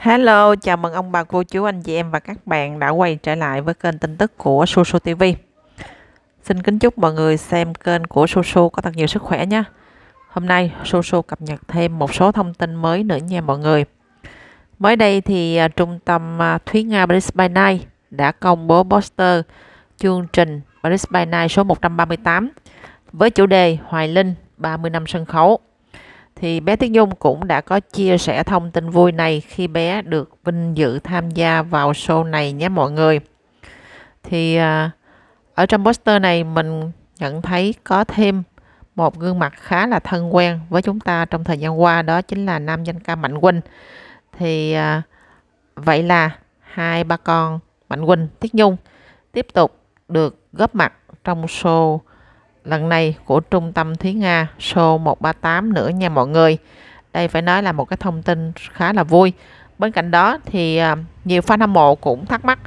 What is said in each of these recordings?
Hello, chào mừng ông bà cô chú anh chị em và các bạn đã quay trở lại với kênh tin tức của Susu TV. Xin kính chúc mọi người xem kênh của Susu có thật nhiều sức khỏe nhé. Hôm nay Susu cập nhật thêm một số thông tin mới nữa nha mọi người. Mới đây thì à, trung tâm à, Thúy Nga Brisbane Night đã công bố poster chương trình Brisbane Night số 138 với chủ đề Hoài Linh 30 năm sân khấu thì bé Tiến Dung cũng đã có chia sẻ thông tin vui này khi bé được vinh dự tham gia vào show này nhé mọi người. Thì à, ở trong poster này mình nhận thấy có thêm một gương mặt khá là thân quen với chúng ta trong thời gian qua đó chính là nam danh ca Mạnh quỳnh Thì à, vậy là hai ba con Mạnh quỳnh Tiết Nhung tiếp tục được góp mặt trong show lần này của Trung tâm Thúy Nga show 138 nữa nha mọi người. Đây phải nói là một cái thông tin khá là vui. Bên cạnh đó thì à, nhiều fan hâm mộ cũng thắc mắc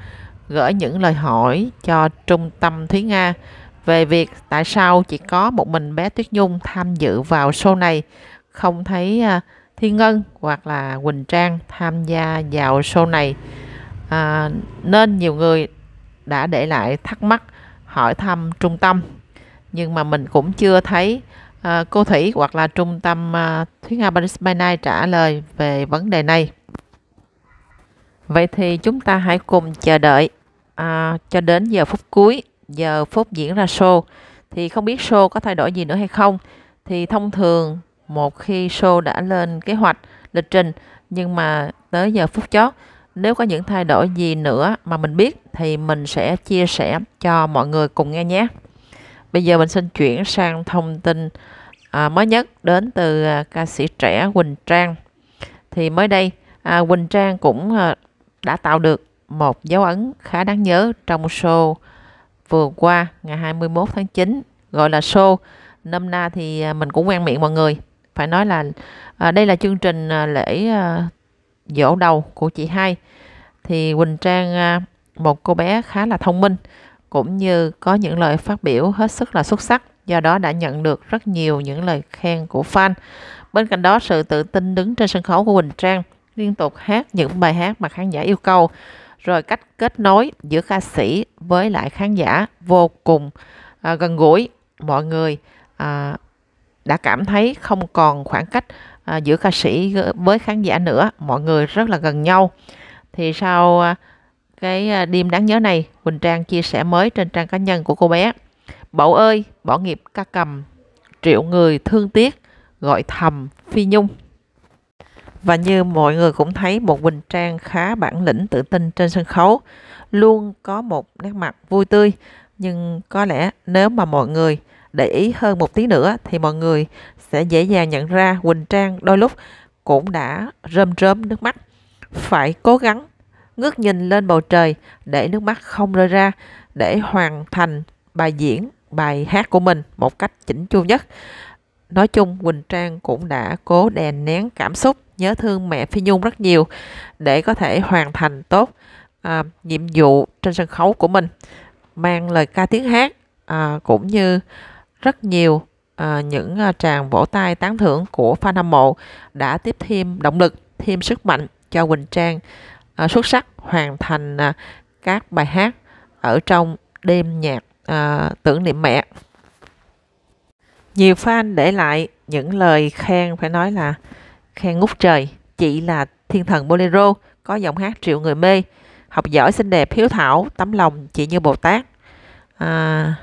gửi những lời hỏi cho Trung tâm Thúy Nga về việc tại sao chỉ có một mình bé Tuyết Nhung tham dự vào show này, không thấy à, Thiên Ngân hoặc là Quỳnh Trang tham gia vào show này. À, nên nhiều người đã để lại thắc mắc hỏi thăm trung tâm nhưng mà mình cũng chưa thấy uh, cô Thủy hoặc là trung tâm uh, à, Thúy Nga Brisbane trả lời về vấn đề này. Vậy thì chúng ta hãy cùng chờ đợi uh, cho đến giờ phút cuối, giờ phút diễn ra show. Thì không biết show có thay đổi gì nữa hay không. Thì thông thường một khi show đã lên kế hoạch, lịch trình nhưng mà tới giờ phút chót nếu có những thay đổi gì nữa mà mình biết thì mình sẽ chia sẻ cho mọi người cùng nghe nhé. Bây giờ mình xin chuyển sang thông tin à, mới nhất đến từ à, ca sĩ trẻ Quỳnh Trang. Thì mới đây à, Quỳnh Trang cũng à, đã tạo được một dấu ấn khá đáng nhớ trong show vừa qua ngày 21 tháng 9 gọi là show năm na thì à, mình cũng quen miệng mọi người phải nói là à, đây là chương trình à, lễ à, dỗ đầu của chị hai thì Quỳnh Trang à, một cô bé khá là thông minh cũng như có những lời phát biểu hết sức là xuất sắc, do đó đã nhận được rất nhiều những lời khen của fan. Bên cạnh đó, sự tự tin đứng trên sân khấu của Quỳnh Trang liên tục hát những bài hát mà khán giả yêu cầu, rồi cách kết nối giữa ca sĩ với lại khán giả vô cùng à, gần gũi mọi người à, đã cảm thấy không còn khoảng cách à, giữa ca sĩ với khán giả nữa mọi người rất là gần nhau thì sau à, cái à, đêm đáng nhớ này, Quỳnh Trang chia sẻ mới trên trang cá nhân của cô bé. Bậu ơi, bỏ nghiệp ca cầm, triệu người thương tiếc, gọi thầm Phi Nhung. Và như mọi người cũng thấy, một Quỳnh Trang khá bản lĩnh tự tin trên sân khấu, luôn có một nét mặt vui tươi. Nhưng có lẽ nếu mà mọi người để ý hơn một tí nữa thì mọi người sẽ dễ dàng nhận ra Quỳnh Trang đôi lúc cũng đã rơm rớm nước mắt. Phải cố gắng ngước nhìn lên bầu trời để nước mắt không rơi ra để hoàn thành bài diễn bài hát của mình một cách chỉnh chu nhất. Nói chung Quỳnh Trang cũng đã cố đèn nén cảm xúc nhớ thương mẹ Phi Nhung rất nhiều để có thể hoàn thành tốt à, nhiệm vụ trên sân khấu của mình mang lời ca tiếng hát à, cũng như rất nhiều à, những à, tràng vỗ tay tán thưởng của fan hâm mộ đã tiếp thêm động lực thêm sức mạnh cho Quỳnh Trang à, xuất sắc hoàn thành à, các bài hát ở trong đêm nhạc à, tưởng niệm mẹ nhiều fan để lại những lời khen phải nói là khen ngút trời chị là thiên thần bolero có giọng hát triệu người mê học giỏi xinh đẹp hiếu thảo tấm lòng chị như bồ tát à,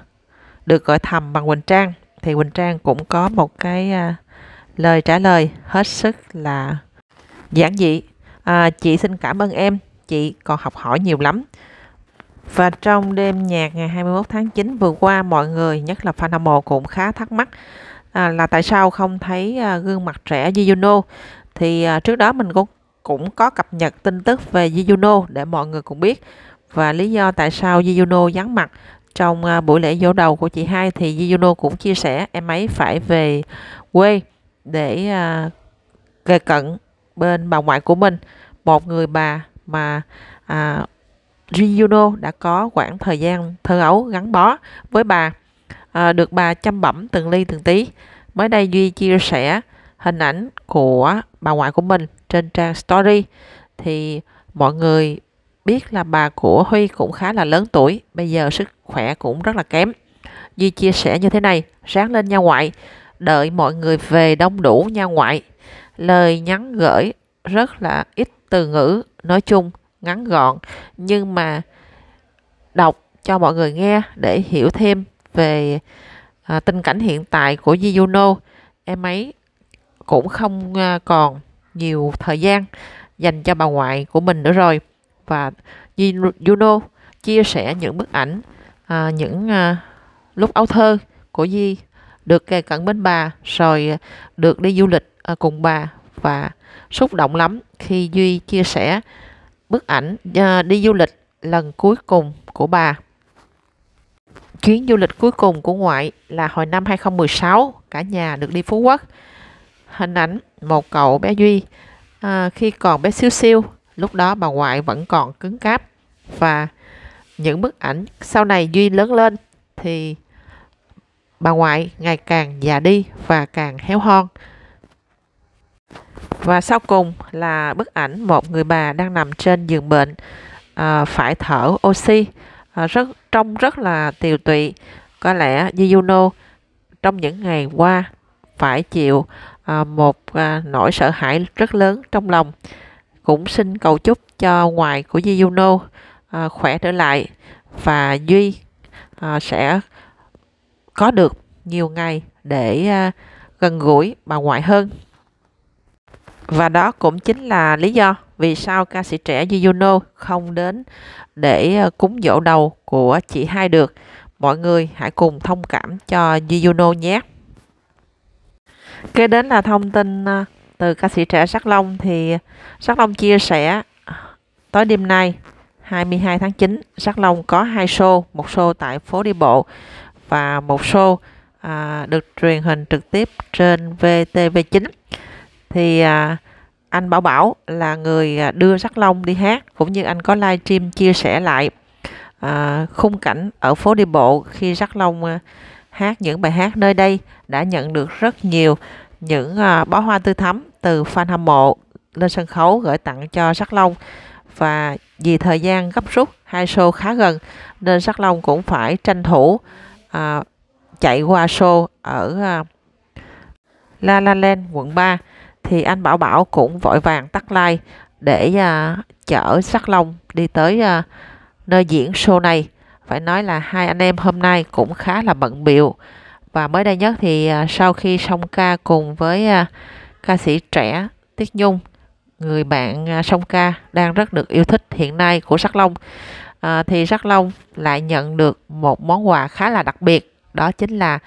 được gọi thầm bằng quỳnh trang thì quỳnh trang cũng có một cái à, lời trả lời hết sức là giản dị à, chị xin cảm ơn em chị còn học hỏi nhiều lắm và trong đêm nhạc ngày 21 tháng 9 vừa qua mọi người nhất là fan hâm mộ cũng khá thắc mắc à, là tại sao không thấy à, gương mặt trẻ Yuno thì à, trước đó mình cũng cũng có cập nhật tin tức về Yuno để mọi người cũng biết và lý do tại sao Yuno vắng mặt trong à, buổi lễ dỗ đầu của chị hai thì Yuno cũng chia sẻ em ấy phải về quê để à, kề cận bên bà ngoại của mình một người bà mà à, Ryuno đã có khoảng thời gian thơ ấu gắn bó với bà à, được bà chăm bẩm từng ly từng tí mới đây Duy chia sẻ hình ảnh của bà ngoại của mình trên trang story thì mọi người biết là bà của Huy cũng khá là lớn tuổi bây giờ sức khỏe cũng rất là kém Duy chia sẻ như thế này ráng lên nha ngoại đợi mọi người về đông đủ nha ngoại lời nhắn gửi rất là ít từ ngữ nói chung ngắn gọn nhưng mà đọc cho mọi người nghe để hiểu thêm về à, tình cảnh hiện tại của Giyuno em ấy cũng không à, còn nhiều thời gian dành cho bà ngoại của mình nữa rồi và Giyuno chia sẻ những bức ảnh à, những à, lúc ấu thơ của Di được kề cận bên bà rồi được đi du lịch À, cùng bà và xúc động lắm khi Duy chia sẻ bức ảnh à, đi du lịch lần cuối cùng của bà. Chuyến du lịch cuối cùng của ngoại là hồi năm 2016, cả nhà được đi Phú Quốc. Hình ảnh một cậu bé Duy à, khi còn bé xíu xiu, lúc đó bà ngoại vẫn còn cứng cáp và những bức ảnh sau này Duy lớn lên thì bà ngoại ngày càng già đi và càng héo hon và sau cùng là bức ảnh một người bà đang nằm trên giường bệnh à, phải thở oxy à, rất trông rất là tiều tụy có lẽ Jiyuno trong những ngày qua phải chịu à, một à, nỗi sợ hãi rất lớn trong lòng cũng xin cầu chúc cho ngoại của Jiyuno à, khỏe trở lại và Duy à, sẽ có được nhiều ngày để à, gần gũi bà ngoại hơn và đó cũng chính là lý do vì sao ca sĩ trẻ Yuno không đến để ờ, cúng dỗ đầu của chị hai được. Mọi người hãy cùng thông cảm cho Yuno nhé. Kế đến là thông tin ờ, từ ca sĩ trẻ Sắc Long thì Sắc Long chia sẻ tối đêm nay 22 tháng 9 Sắc Long có hai show, một show tại phố đi bộ và một show à, được truyền hình trực tiếp trên VTV9 thì à, anh Bảo Bảo là người à, đưa Sắc Long đi hát cũng như anh có live stream chia sẻ lại à, khung cảnh ở phố đi bộ khi Sắc Long hát những bài hát nơi đây đã nhận được rất nhiều những bó hoa tươi thắm từ fan hâm mộ lên sân khấu gửi tặng cho Sắc Long và vì thời gian gấp rút hai show khá gần nên Sắc Long cũng phải tranh thủ chạy qua show ở La La Land quận 3 thì anh Bảo Bảo cũng vội vàng tắt like để à, chở Sắc Long đi tới à, nơi diễn show này. Phải nói là hai anh em hôm nay cũng khá là bận biệu. Và mới đây nhất thì à, sau khi song ca cùng với à, ca sĩ trẻ Tiết Nhung, người bạn à, song ca đang rất được yêu thích hiện nay của Sắc Long, à, thì Sắc Long lại nhận được một món quà khá là đặc biệt. Đó chính là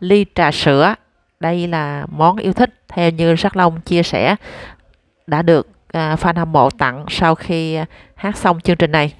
ly trà sữa đây là món yêu thích theo như Sắc Long chia sẻ đã được à, fan hâm mộ tặng sau khi à, hát xong chương trình này.